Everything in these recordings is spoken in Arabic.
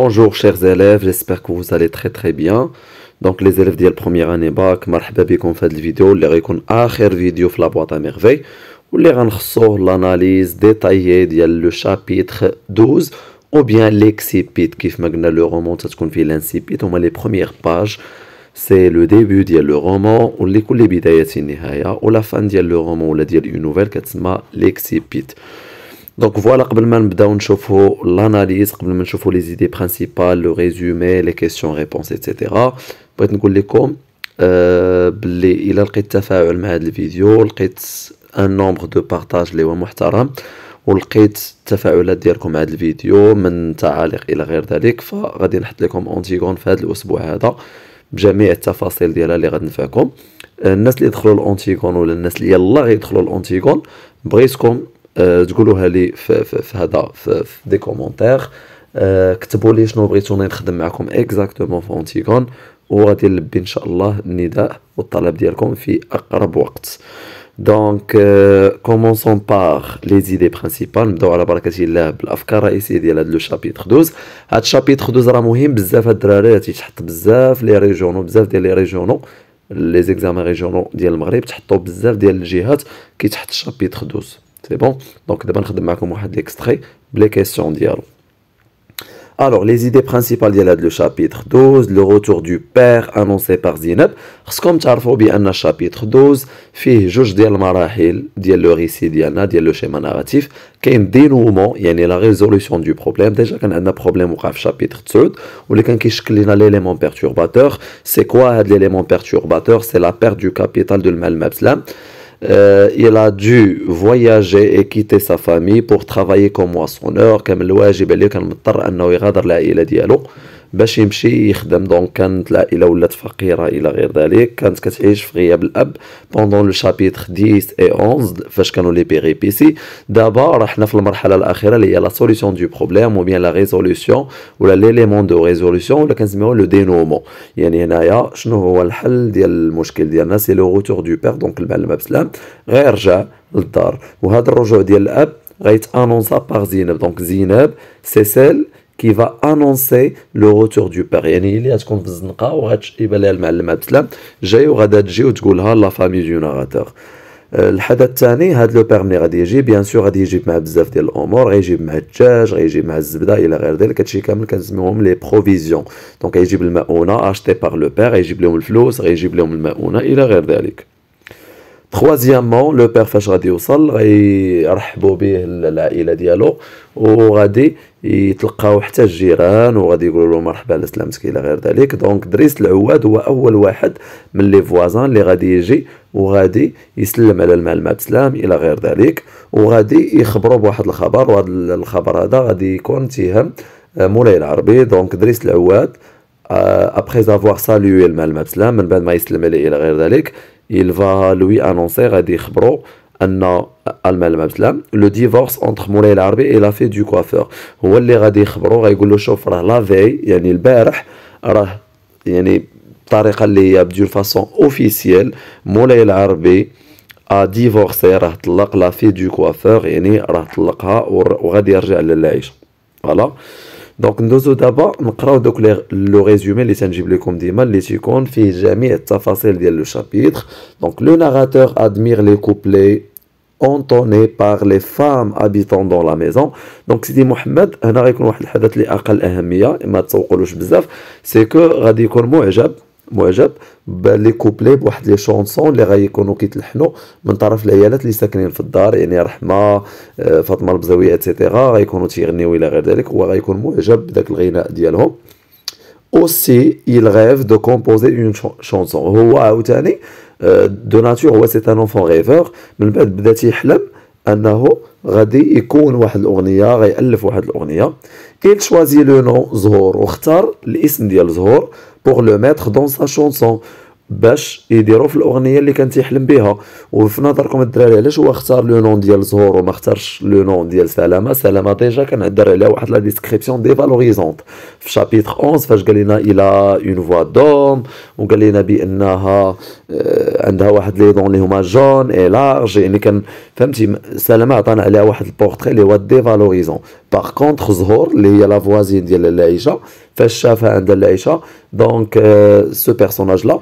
Bonjour chers élèves, j'espère que vous allez très très bien. Donc les élèves de la première année BAC, marhaba bikoum fait la vidéo, les faire akhir vidéo de la boîte à merveille. Ou les voir l'analyse détaillée du chapitre 12 ou bien l'excipit qui fait le roman ça qu'on fait l'incipit, on les premières pages, c'est le début du le roman ou les ou la fin du le roman ou la une nouvelle qui s'appelle l'excipit. l'excipit. دونك فوالا قبل ما نبداو نشوفو لاناليز قبل ما نشوفو لي زيدي برينسيبال لو ريزومي لي كيسيون ريبونس ايتترا بغيت نقول لكم أه بلي الا لقيت تفاعل مع هذا الفيديو لقيت ان نومبر دو بارطاج لي هو محترم ولقيت التفاعلات ديالكم مع هذا الفيديو من تعاليق الى غير ذلك فغادي نحط لكم اونتيغون في هذا الاسبوع هذا بجميع التفاصيل ديالها اللي غادي نفعكم آه، الناس اللي يدخلوا الاونتيغون ولا الناس اللي يلا غيدخلوا الاونتيغون بغيتكم آه، تقولوها لي في, في, في هذا في, في دي كومونتير آه، كتبوا لي شنو بغيتوني نخدم معكم اكزاكتومون في اونتيغون وغادي نلبي ان شاء الله النداء والطلب ديالكم في اقرب وقت دونك كومونسون باغ لي زيدي برينسيبال نبداو على بركه الله بالافكار الرئيسيه ديال هاد لو شابيتر 12 هاد شابيتر 12 راه مهم بزاف هاد الدراري تيتحط بزاف لي ريجونو بزاف ديال لي ريجونو لي زيكزام ريجونو ديال المغرب تحطو بزاف ديال الجهات كيتحط الشابيتر 12 C'est bon Donc d'abord, on va extrait de les questions Alors, les idées principales de le chapitre 12, le retour du père annoncé par Zineb. Comme vous bien, le chapitre 12 fait juge des le récit, le schéma narratif, qui est un dénouement, il y a la résolution du problème. Déjà, il y a un problème au chapitre 2, ou quand on a l'élément perturbateur, c'est quoi l'élément perturbateur C'est la perte du capital de l'homme il a dû voyager et quitter sa famille pour travailler comme moissonneur son heure, comme le كان il a يغادر العائله ديالو باش يمشي يخدم دونك كانت العائله ولات فقيره الى غير ذلك كانت كتعيش في غياب الاب 10 et 11 فاش كانوا لي بيريبيسي دابا راه la في المرحله الاخيره اللي هي لا سوليسيون دو بروبليم او بيان لا ou ولا ليليمون دو le ولا غير رجع للدار وهذا الرجوع ديال الاب غيت انونسا باغ زينب دونك زينب سي سيل كي فا انونسي لو روتور دو بير يعني هي اللي غتكون في الزنقه وغتشيب لها المعلم عبد السلام جاي وغادا تجي وتقولها لا فامي دو ناراتور الحدث الثاني هذا لو بيرمي غادي يجي بيان سور غادي يجيب معاه بزاف ديال الامور غيجيب معاه الدجاج غيجيب معاه الزبده الى غير ذلك هادشي كامل كنسميوهم لي بروفيزيون دونك غيجيب المؤونه اشتي بار لو بير غيجيب لهم الفلوس غيجيب لهم المؤونه الى غير ذلك تخوازيامون لو بير فاش غادي يوصل غيرحبوا به العائله ديالو وغادي يتلقاو حتى الجيران وغادي يقولوا له مرحبا على سلامتك الى غير ذلك دونك دريس العواد هو اول واحد من لي فوازان اللي غادي يجي وغادي يسلم على المعلمه بسلام الى غير ذلك وغادي يخبروا بواحد الخبر وهذا الخبر هذا غادي يكون تيهم آه، مولاي العربي دونك دريس العواد ابخي افواغ سالوي المعلمه بسلام من بعد ما يسلم عليه الى غير ذلك il va lui annoncer غادي يخبرو ان المال مثلا لو ديفورس اونتر مولاي العربي اي لافي في دو كوافور هو اللي غادي يخبرو غايقول له شوف راه لا في يعني البارح راه يعني الطريقه اللي هي بدو فاسون اوفيسيال مولاي العربي ا ديفورسي راه طلق لا في دو كوافور يعني راه طلقها وغادي يرجع للعيش فوالا nous ندوزو دابا le دوك les ريزومي اللي تنجيب لكم ديما اللي تيكون فيه جميع التفاصيل ديال لو Donc, le les entonné par les femmes habitant dans la maison. Donc dit, Mohamed, هنا غيكون واحد الحدث معجب بلي كوبلي بواحد لي شونسون اللي غيكونوا كيتلحنوا من طرف العيالات اللي ساكنين في الدار يعني رحمه آه، فاطمه البزاويه اتسيتيرا غيكونوا تيغنيو الى غير ذلك هو غيكون معجب بداك الغناء ديالهم aussi il rêve de composer une chanson هو عاوتاني دو آه، ناتور هو سي ان اونفون rêveur من بعد بدا تيحلم انه غادي يكون واحد الاغنيه غيالف واحد الاغنيه il choisit le nom زهور واختار الاسم ديال زهور pour le mettre dans sa chanson باش يديروا في الاغنيه اللي كان تيحلم بها وفي نظركم الدراري علاش هو اختار لو نون ديال زهور وما اختارش لو نون ديال سلامه سلامه ديجا كان كنهضر عليها واحد لا ديسكريبسيون ديفالوريزونت في شابيتر 11 فاش قال لنا الى اون فوا دوم وقال لنا بانها آه، عندها واحد لي دون اللي هما جون اي لارج يعني كان فهمتي سلامه عطانا عليها واحد البورتري اللي هو ديفالوريزون باغ كونتخ زهور اللي هي لا فوازين ديال العيشه فاش شافها عند العيشه دونك سو بيرسوناج لا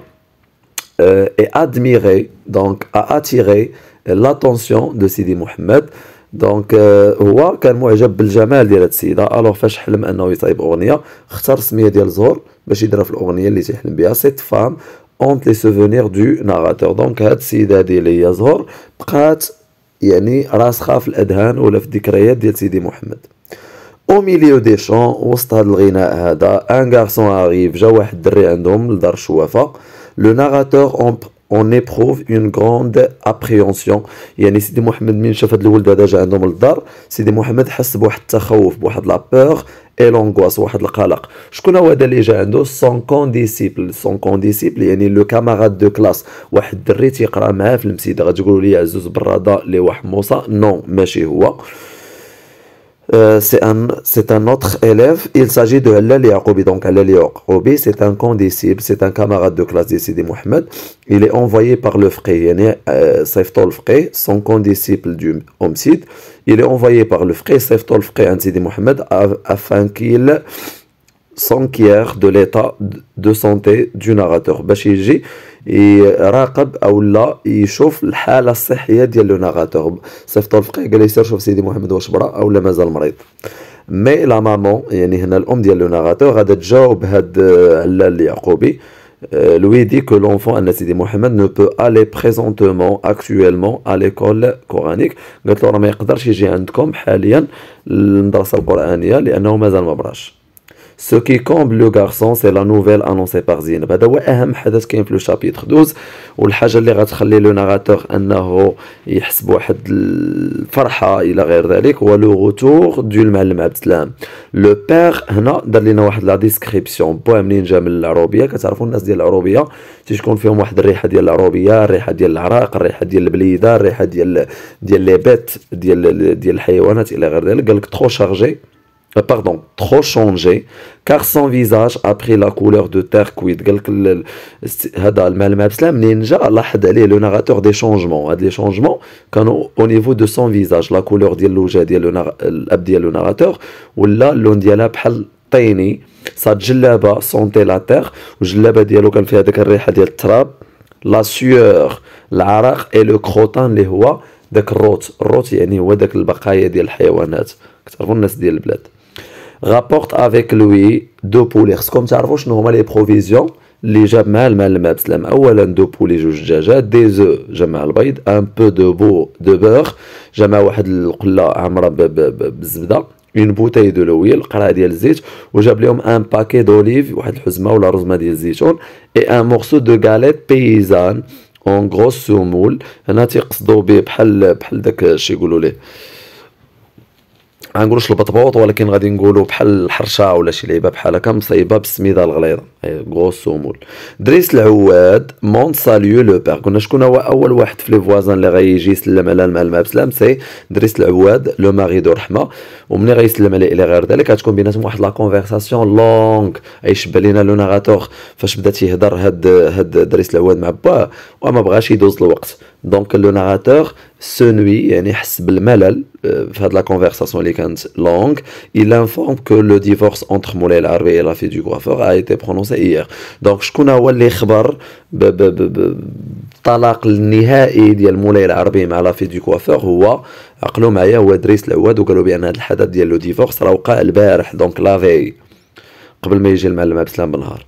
euh, et admirer, donc a attiré euh, l'attention de Sidi Mohamed. دونك euh, هو كان معجب بالجمال ديال هاد السيده الوغ فاش حلم انه يصايب اغنيه اختار السميه ديال زور باش يديرها في الاغنيه اللي تيحلم بها سيت فام اونت لي سوفونير دو ناراتور دونك هاد السيده ديال هي زهر بقات يعني راسخه في الاذهان ولا في الذكريات ديال سيدي محمد او ميليو دي شون وسط هاد الغناء هذا ان غارسون اريف جا واحد الدري عندهم لدار الشوافه le narrateur en, on éprouve une grande appréhension يعني سيدي محمد من شاف هذا الولد هذا جا عندهم للدار سيدي محمد حس بواحد التخوف بواحد لا بور اي لونغواس واحد القلق شكون هو هذا اللي جا عنده سون كون ديسيبل سون كون ديسيبل يعني لو كاماراد دو كلاس واحد الدري تيقرا معاه في المسيده غتقولوا لي عزوز براده اللي هو حموصه نو ماشي هو Euh, c'est un, un, autre élève. Il s'agit de Halal Yaqoubi. Donc Halal Yaqoubi, c'est un condisciple, c'est un camarade de classe de Sidi Mohamed. Il est envoyé par le frère, yani, euh, son condisciple du Homsid. Il est envoyé par le frère, Saifto un hein, Sidi Mohamed, afin qu'il سانكيير دو ليطا دو سونتي دو ناغاتور باش يجي يراقب او لا يشوف الحاله الصحيه ديال لو ناغاتور صيفطوا الفقيه قال يسير شوف سيدي محمد واش برا او لا مازال مريض مي لا مامون يعني هنا الام ديال لو ناغاتور غادا تجاوب هاد علال اليعقوبي euh, lui dit que l'enfant Anasidi Mohamed ne peut aller présentement, actuellement, à l'école coranique. قالت له راه ما يقدرش يجي عندكم حاليا للمدرسه القرانيه لانه مازال ما براش سو كي كومبل لو غارسون سي لا نوفيل انونسي بار زينب هذا هو اهم حدث كاين في لو شابيتر 12 والحاجه اللي غتخلي لو ناراتور انه يحس بواحد الفرحه الى غير ذلك هو لو غوتور دو المعلم عبد السلام لو بير هنا دار لنا واحد لا ديسكريبسيون بوان منين جا من العروبيه كتعرفوا الناس ديال العروبيه تيكون فيهم واحد الريحه ديال العروبيه الريحه ديال العراق الريحه ديال البليده الريحه ديال ديال لي بيت ديال ديال الحيوانات الى غير ذلك قال لك ترو شارجي Euh, pardon, trop changé, car son visage a pris la couleur de terre cuite. Le narrateur des changements, hein, des changements au niveau de son visage, la couleur de euh, le narrateur, ou là, l'on terre, sa la terre, dialo la de la la sueur, l'arach et le crotin, les hua, de crotte, yani, la de la rapporte افيك لوي دو بولي خصكم تعرفوا شنو هما لي بروفيزيون اللي جاب معاه الماء الماء بسلام اولا دو بولي جوج دجاجات دي زو جمع البيض ان بو دو بو دو بوغ جمع واحد القله عامره بالزبده اون بوتاي دو لويل قرعه ديال الزيت وجاب لهم ان باكي دوليف واحد الحزمه ولا رزمه ديال الزيتون اي ان مورسو دو غاليت بيزان اون غروس سومول هنا تيقصدوا به بحال بحال داك الشيء يقولوا ليه غنقولوش البطبوط ولكن غادي نقولوا بحال الحرشه ولا شي لعيبه بحال هكا مصيبه بالسميده الغليظه غوسو إيه، مول دريس العواد مون ساليو لو بير قلنا شكون هو اول واحد في لي فوازان اللي غيجي يسلم على المعلمه بسلام سي دريس العواد لو ماري دو رحمه ومني غيسلم عليه الى غير ذلك غتكون بيناتهم واحد لا كونفرساسيون لونغ يشبه لينا لو ناغاتور فاش بدا تيهضر هاد هاد دريس العواد مع باه وما بغاش يدوز الوقت دونك لو ناراتور سنوي يعني حس بالملل في هاد لا كونفرساسيون اللي كانت لونغ il informe que le divorce entre مولاي العربي et la fille du coiffeur a été prononcé hier دونك شكون هو اللي خبر بالطلاق النهائي ديال مولاي العربي مع لا fille دو كوافور هو عقلوا معايا هو ادريس العواد وقالوا بان هذا الحدث ديال لو ديفورس راه وقع البارح دونك لا في قبل ما يجي المعلم عبد السلام بنهار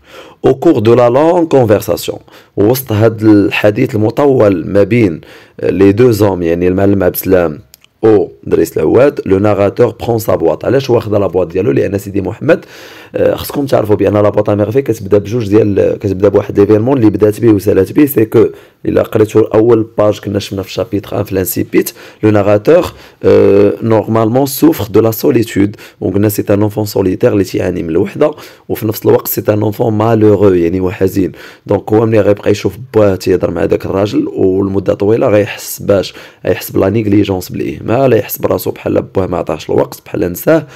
او كور دو لا لون كونفرساسيون وسط هذا الحديث المطول ما بين لي دو زوم يعني المعلم عبد السلام او دريس العواد لو ناغاتور برون سا بواط علاش واخد لا بواط ديالو لان سيدي محمد آه، خصكم تعرفوا بان لا بواط اميرفي كتبدا بجوج ديال كتبدا بواحد ليفيرمون اللي بدات به وسالات به سي كو الا قريتو اول باج كنا شفنا في شابيتر ان في لانسيبيت لو ناغاتور نورمالمون سوفر دو لا سوليتود وقلنا سي ان انفون سوليتير اللي تيعاني من الوحده وفي نفس الوقت سي ان انفون مالوغو يعني وحزين دونك هو ملي غيبقى يشوف باه تيهضر مع داك الراجل والمده طويله غيحس باش غيحس بلا نيغليجونس بالاهمال كيحس براسو بحال بوه ما عطاهش الوقت بحال نساه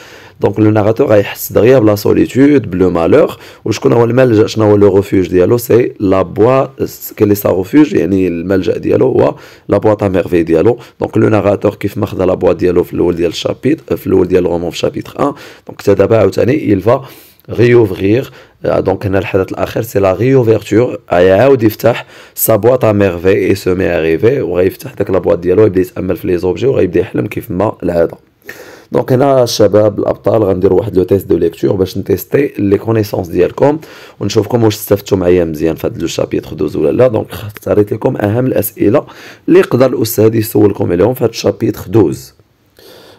دونك لو ناراتور غيحس دغيا بلا سوليتود بلو مالور وشكون هو الملجا شنو هو لو ريفوج ديالو سي لا بوا كيلي سا ريفوج يعني الملجا ديالو هو لا بوا ميرفي ديالو دونك لو ناراتور كيف ما خدا لا بوا ديالو في الاول ديال الشابيت في الاول ديال الرومون في شابيت 1 دونك حتى دابا عاوتاني يلفا ريوفغيغ دونك هنا الحدث الاخير سي لا ريوفيرتور يعاود يفتح سا بواط ميرفي اي سومي اريفي وغيفتح داك لابواط ديالو يبدا يتامل في لي زوبجي وغيبدا يحلم كيف ما العاده دونك هنا الشباب الابطال غنديروا واحد لو تيست دو ليكتور باش نتيستي لي كونيسونس ديالكم ونشوفكم واش استفدتوا معايا مزيان في هذا لو شابيتر دوز ولا لا دونك اختاريت لكم اهم الاسئله اللي يقدر الاستاذ يسولكم عليهم في هذا الشابيتر دوز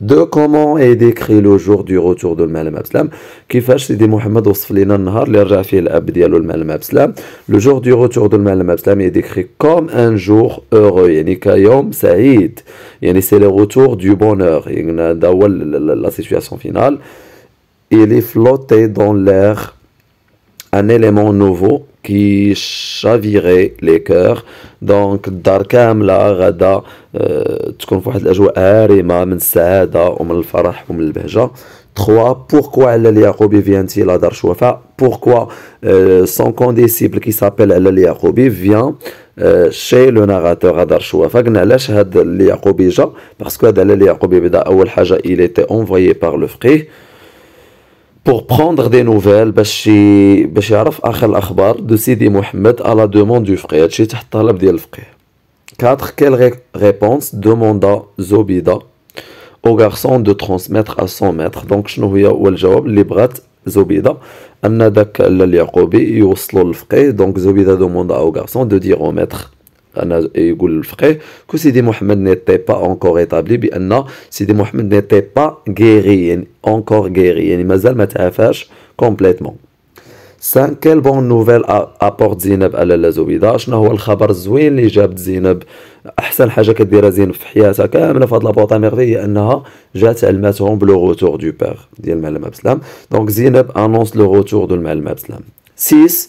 de comment est décrit le jour du retour de l'Imam Abslam. Le jour du retour de l'Imam est décrit comme un jour heureux. Saïd. c'est le retour du bonheur. la situation finale. Il est flotté dans l'air un élément nouveau. كي شافيغي لي cœurs دونك الدار كامله غدا تكون في واحد الاجواء عارمه من السعاده ومن الفرح ومن البهجه تخوا بوركوا علال يعقوبي فيانتي لا دار شوفاء بوركوا سون كونديسيبل كي سابيل علال اليعقوبي فيان شي لو ناغاتور دار شوفاء قلنا علاش هاد اليعقوبي جا باسكو هذا علال اليعقوبي بدا اول حاجه ايليتي اونفويي باغ لو فقيه Pour prendre des nouvelles, savoir Araf Akhel Akbar de Sidi Mohamed à la demande du frère Chitatalabdi El-Fré. 4. Quelle réponse demanda Zobida au garçon de transmettre à son maître Donc, Snowuya ou El-Jawab librat Zobida. Anna de Kalalalir Kobi, Yoslo El-Fré. Donc, Zobida demanda au garçon de dire au maître, Anna et Yugul que Sidi Mohamed n'était pas encore établi, Anna, Sidi Mohamed n'était pas guéri. encore guéri يعني مازال ما تعافاش كومبليتمون 5 كيل بون نوفيل ابورت زينب على لا زبيده شنو هو الخبر الزوين اللي جابت زينب احسن حاجه كديرها زينب في حياتها كامله في هاد لابوطا ميغفي هي انها جات علماتهم بلو غوتور دو بيغ ديال المعلم عبد السلام دونك زينب انونس لو غوتور دو المعلم عبد السلام 6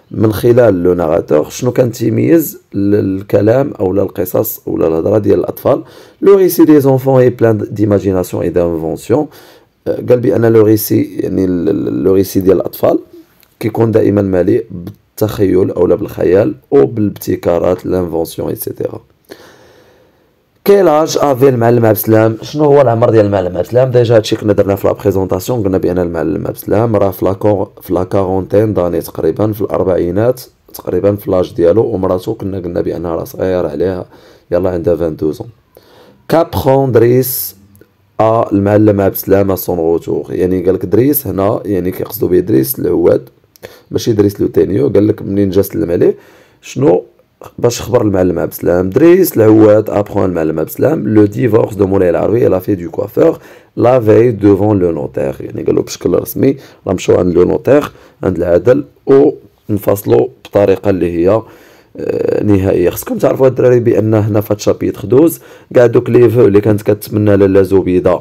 من خلال لو ناراتور شنو كان تيميز الكلام او القصص او للهضره ديال الاطفال لو ريسي دي زونفون اي بلان ديماجيناسيون اي دانفونسيون قال بان لو ريسي يعني لو ريسي ديال الاطفال كيكون دائما مليء بالتخيل او بالخيال او بالابتكارات لانفونسيون ايتترا كيلاج افي المعلم عبد السلام شنو هو العمر ديال المعلم عبد السلام ديجا هادشي كنا درنا في لابريزونطاسيون قلنا بان المعلم عبد السلام راه في لاكون في لاكارونتين داني تقريبا في الاربعينات تقريبا في لاج ديالو ومراته كنا قلنا بانها راه صغير عليها يلا عندها 22 كابخون دريس ا المعلم عبد السلام سون روتور يعني قال لك دريس هنا يعني كيقصدو به دريس الهواد ماشي دريس لو تانيو قال لك منين جا سلم عليه شنو باش خبر المعلم عبد السلام دريس العواد ابخون المعلم عبد السلام لو ديفورس دو مولاي العروي لا في دو كوافور لا في دوفون لو نوتير يعني قالو بشكل رسمي راه مشاو عند لو نوتير عند العدل و نفصلوا بطريقه اللي هي آه، نهائيه خصكم تعرفوا الدراري بان هنا في هاد خدوز 12 كاع دوك لي فو اللي كانت كتمنى لاله زبيده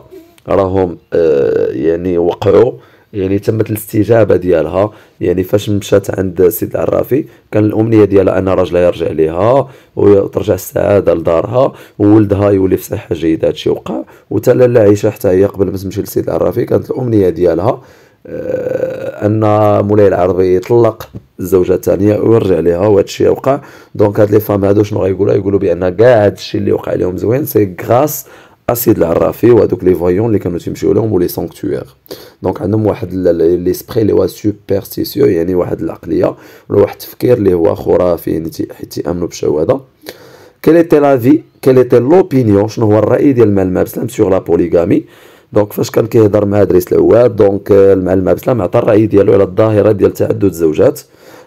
راهم آه، يعني وقعوا يعني تمت الاستجابه ديالها يعني فاش مشات عند سيد العرافي كان الامنيه ديالها ان راجلها يرجع ليها وترجع السعاده لدارها وولدها يولي في صحه جيده هادشي وقع وتا لاله عائشه حتى هي قبل ما تمشي لسيد العرافي كانت الامنيه ديالها آه، ان مولاي العربي يطلق الزوجه الثانيه ويرجع ليها وهذا الشيء وقع دونك هاد لي فام هادو شنو غايقولوا يقولوا بان كاع هادشي اللي وقع لهم زوين سي غراس اسيد العرافي وهذوك لي فويون اللي كانوا تيمشيو لهم ولي سانكتوير دونك عندهم واحد ليسبري اللي هو سوبرستيسيو يعني واحد العقليه ولا واحد التفكير اللي هو خرافي يعني حيت تيامنوا بشواذا كيل ايتي لافي كيل ايتي لوبينيون شنو هو الراي ديال المعلم بسلام سيغ لا بوليغامي دونك فاش كان كيهضر مع ادريس العواد دونك المعلم بسلام عطى الراي ديالو على الظاهره ديال تعدد الزوجات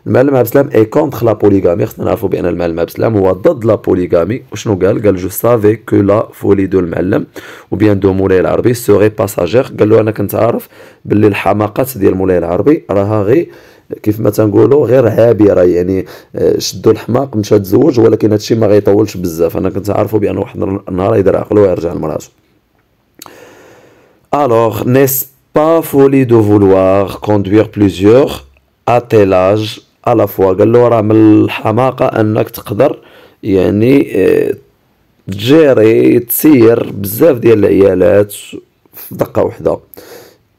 المعلم عبد السلام اي كونتخ لا بوليغامي خصنا نعرفوا بان المعلم عبد السلام هو ضد لا بوليغامي وشنو قال قال جو سافي كو لا فولي دو المعلم وبيان دو مولاي العربي سوغي باساجير قال له انا كنت عارف باللي الحماقات ديال مولاي العربي راها غي كيف ما تنقولوا غير عابره يعني آه، شدوا الحماق مشى تزوج ولكن هادشي ما غيطولش بزاف انا كنت عارفه بان واحد النهار يدير عقله ويرجع لمراته الوغ نيس با فولي دو فولوار كوندوير بليزيور ا tel على فوا قال له راه من الحماقه انك تقدر يعني آه، تجيري تسير بزاف ديال العيالات في دقه وحده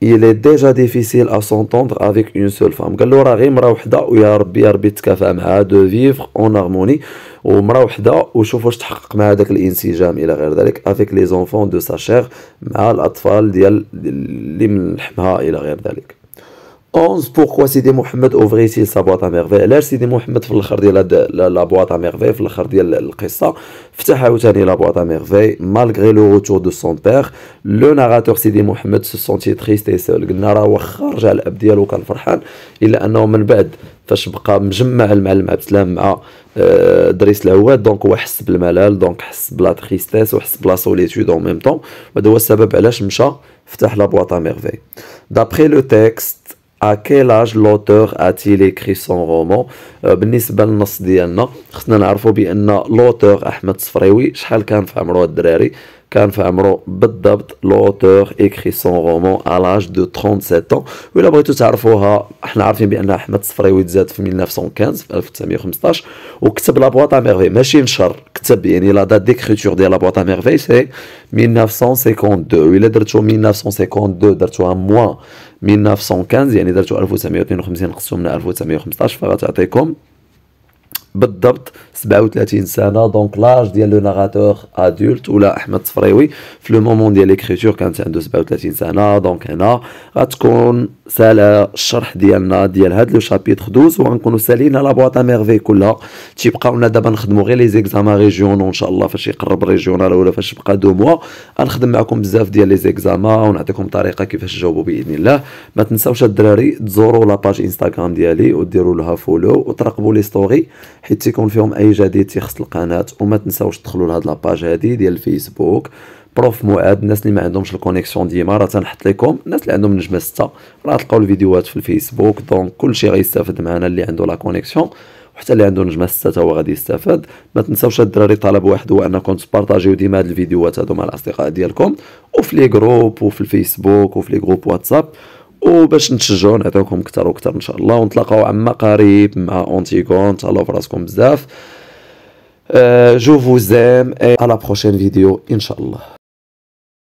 il est déjà difficile à s'entendre avec une seule femme قال له راه غير مرا وحده ويا ربي يا ربي تكافى معها دو فيف اون هارموني ومرا وحده وشوف واش تحقق مع هذاك الانسجام الى غير ذلك افيك لي زونفون دو سا شير مع الاطفال ديال اللي من لحمها الى غير ذلك 11 بوركوا سيدي محمد سي سا بواط ميرفي علاش سيدي محمد في الاخر ديال لا بواط ميرفي في الاخر ديال القصه فتح عاوتاني لا بواط ميرفي مالغري لو روتور دو سون بير لو ناراتور سيدي محمد سو سونتي تريست اي سول قلنا راه واخا رجع الاب ديالو كان فرحان الا انه من بعد فاش بقى مجمع المعلم عبد السلام مع دريس العواد دونك هو حس بالملل دونك حس بلا تريستيس وحس بلا سوليتود اون ميم طون هذا هو السبب علاش مشى فتح لا بواط ميرفي دابخي لو تيكست à quel âge l'auteur a-t-il écrit son roman euh, بالنسبه للنص ديالنا خصنا نعرفوا بان l'auteur احمد صفريوي شحال كان في عمره الدراري كان في عمرو بالضبط لوتور اكري سون رومون على لاج دو 37 ans الا بغيتو تعرفوها حنا عارفين بان احمد صفريوي تزاد في 1915 في 1915 وكتب لا بواط ميرفي ماشي نشر كتب يعني لا دات ديكريتور ديال لا بواط ميرفي سي 1952 و الا درتو 1952 درتوها موان 1915 يعني درتو 1952 قسمنا 1915 فغتعطيكم بالضبط 37 سنه دونك لاج ديال لو ناراتور ادولت ولا احمد صفريوي في لو مومون ديال ليكريتور كانت عنده 37 سنه دونك هنا غتكون سالا الشرح ديالنا ديال هاد لو شابيتر 12 وغنكونوا سالينا لا بواط ميرفي كلها تيبقاو لنا دابا نخدموا غير لي زيكزام ريجيون ان شاء الله فاش يقرب ريجيونال ولا فاش بقى دو موا غنخدم معكم بزاف ديال لي زيكزام ونعطيكم طريقه كيفاش تجاوبوا باذن الله ما تنساوش الدراري تزوروا لاباج انستغرام ديالي وديروا لها فولو وترقبوا لي ستوري حيت تيكون فيهم اي جديد تيخص القناه وما تنساوش تدخلوا لهاد لاباج هادي ديال الفيسبوك بروف معاد الناس اللي ما عندهمش الكونيكسيون ديما راه تنحط لكم الناس اللي عندهم نجمه 6 راه تلقاو الفيديوهات في الفيسبوك دونك كلشي غيستافد معنا اللي عنده لا كونيكسيون وحتى اللي عنده نجمه 6 هو غادي يستافد ما تنساوش الدراري طلب واحد هو انكم تبارطاجيو ديما هاد الفيديوهات هادو مع الاصدقاء ديالكم وفي لي جروب وفي الفيسبوك وفي لي جروب واتساب وباش نتشجعوا نعطيوكم اكثر واكثر ان شاء الله ونتلاقاو عما قريب مع اونتيغون تهلاو فراسكم بزاف أه جو فوز اي على بروشين فيديو ان شاء الله